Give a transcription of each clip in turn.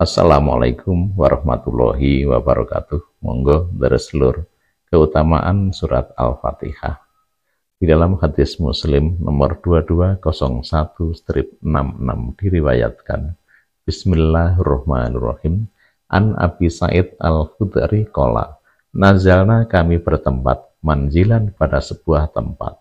Assalamualaikum warahmatullahi wabarakatuh. Monggo dari keutamaan surat Al-Fatihah. Di dalam hadis Muslim nomor 2201 strip 66 diriwayatkan Bismillahirrahmanirrahim An Abi Said Al-Khudri kola Nazalna kami bertempat manjilan pada sebuah tempat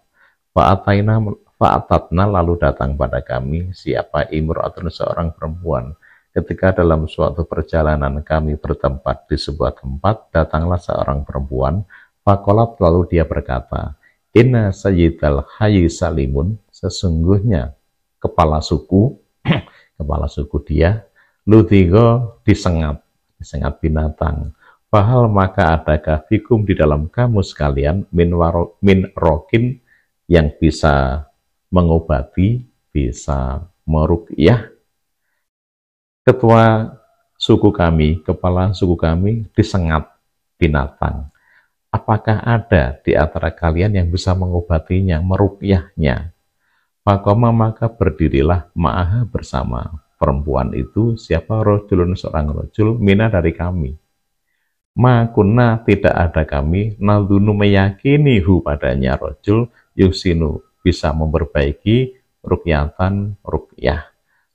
fa'atatna lalu datang pada kami siapa imratun seorang perempuan Ketika dalam suatu perjalanan kami bertempat di sebuah tempat, datanglah seorang perempuan, Fakolab lalu dia berkata, Inna sayyidal hayi salimun, sesungguhnya kepala suku, kepala suku dia, Lutigo disengat, disengat binatang. Fahal maka adakah fikum di dalam kamu sekalian min, waro, min rokin yang bisa mengobati, bisa merukyah, ketua suku kami, kepala suku kami disengat binatang. Apakah ada di antara kalian yang bisa mengobatinya, merukyahnya? Fakoma maka berdirilah ma'aha bersama perempuan itu siapa rojulun seorang rojul mina dari kami makuna tidak ada kami nadunu meyakini hu padanya rojul yusinu bisa memperbaiki rukyatan rukyah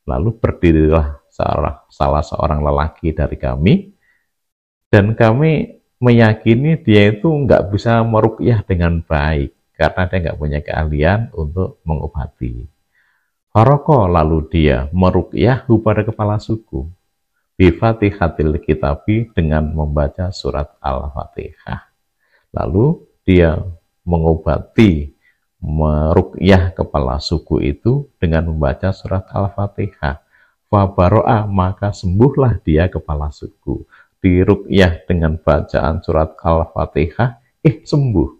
Lalu berdirilah salah, salah seorang lelaki dari kami, dan kami meyakini dia itu nggak bisa merukyah dengan baik, karena dia nggak punya keahlian untuk mengobati. Faroko lalu dia merukyah kepada kepala suku. Bifatihatil kitabi dengan membaca surat Al-Fatihah. Lalu dia mengobati merukyah kepala suku itu dengan membaca surat Al-Fatihah. Fabaro'a maka sembuhlah dia kepala suku. Dirukyah dengan bacaan surat Al-Fatihah, eh sembuh.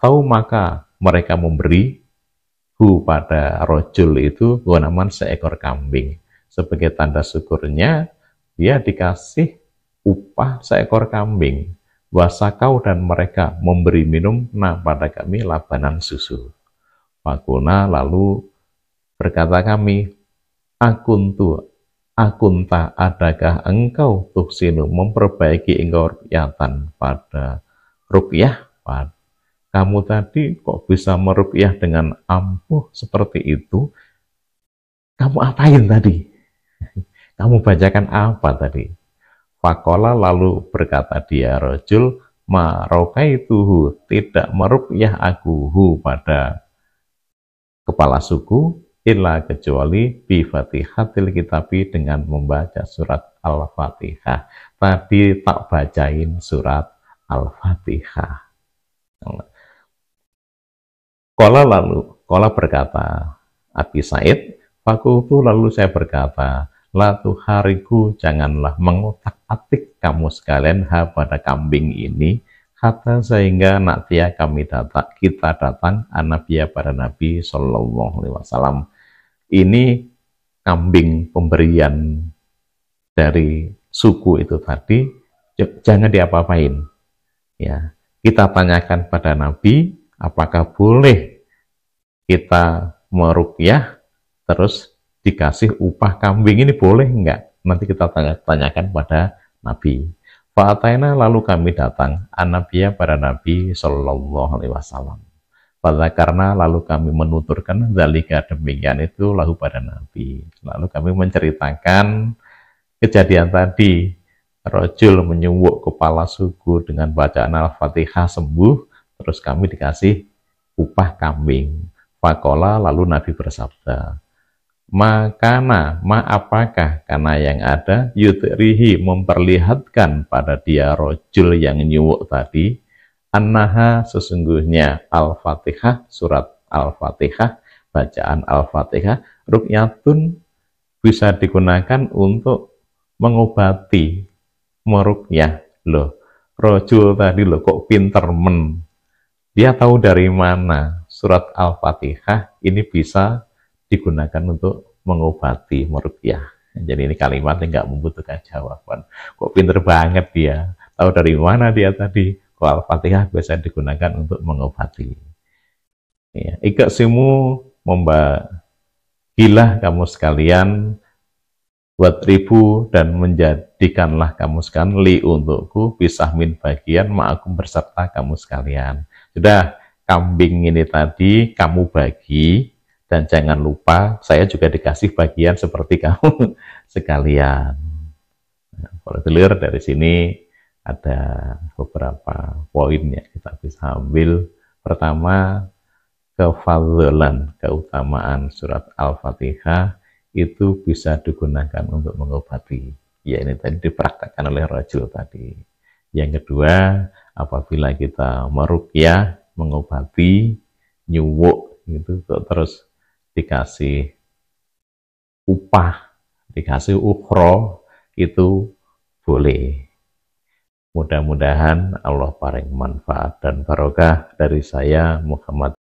tahu maka mereka memberi hu pada rojul itu gonaman seekor kambing. Sebagai tanda syukurnya, dia dikasih upah seekor kambing wasakau dan mereka memberi minum nah pada kami labanan susu. Fakulna lalu berkata kami, Akuntu, akunta adakah engkau tuksinu memperbaiki engkau rukyatan pada rukyah? Kamu tadi kok bisa merukyah dengan ampuh seperti itu? Kamu apain tadi? Kamu bacakan apa tadi? Fakola lalu berkata dia rojul, marokai tuhu tidak merukyah akuhu pada kepala suku, illa kecuali al-fatihah kitabi dengan membaca surat Al-Fatihah. Tadi tak bacain surat Al-Fatihah. Kola lalu, Kola berkata, Abi Said, Fakultu lalu saya berkata, tuh hariku janganlah mengotak-atik kamu sekalian ha pada kambing ini, kata sehingga naktia kami datang, kita datang anabia pada Nabi Shallallahu Alaihi Wasallam. Ini kambing pemberian dari suku itu tadi, jangan diapa-apain. Ya, kita tanyakan pada Nabi, apakah boleh kita merukyah terus dikasih upah kambing ini boleh enggak? Nanti kita tanya tanyakan pada Nabi. Fa'ataina lalu kami datang anaknya pada Nabi Shallallahu Alaihi Wasallam. Pada karena lalu kami menuturkan dalika demikian itu lalu pada Nabi. Lalu kami menceritakan kejadian tadi. Rojul menyumbuk kepala suku dengan bacaan Al-Fatihah sembuh. Terus kami dikasih upah kambing. Fakola lalu Nabi bersabda, Makana, ma apakah? Karena yang ada, yutrihi memperlihatkan pada dia rojul yang nyuwuk tadi, annaha sesungguhnya al-fatihah, surat al-fatihah, bacaan al-fatihah, rukyatun bisa digunakan untuk mengobati, merukyah. Loh, rojul tadi loh kok pinter men. Dia tahu dari mana surat al-fatihah ini bisa digunakan untuk mengobati, merupiah. Jadi ini kalimat yang nggak membutuhkan jawaban. Kok pinter banget dia? Tahu dari mana dia tadi? Kok Al-Fatihah biasa digunakan untuk mengobati. Ya. Ika simu membagilah kamu sekalian buat ribu dan menjadikanlah kamu sekalian li untukku pisah min bagian ma'akum berserta kamu sekalian. Sudah kambing ini tadi kamu bagi dan jangan lupa, saya juga dikasih bagian seperti kamu sekalian. Nah, kalau telur dari sini ada beberapa poin yang kita bisa ambil. Pertama, kefadlan, keutamaan surat Al-Fatihah itu bisa digunakan untuk mengobati. Ya ini tadi dipraktekkan oleh Rajul tadi. Yang kedua, apabila kita merukyah, mengobati, nyuwuk, itu terus dikasih upah, dikasih ukro, itu boleh. Mudah-mudahan Allah paling manfaat dan barokah dari saya Muhammad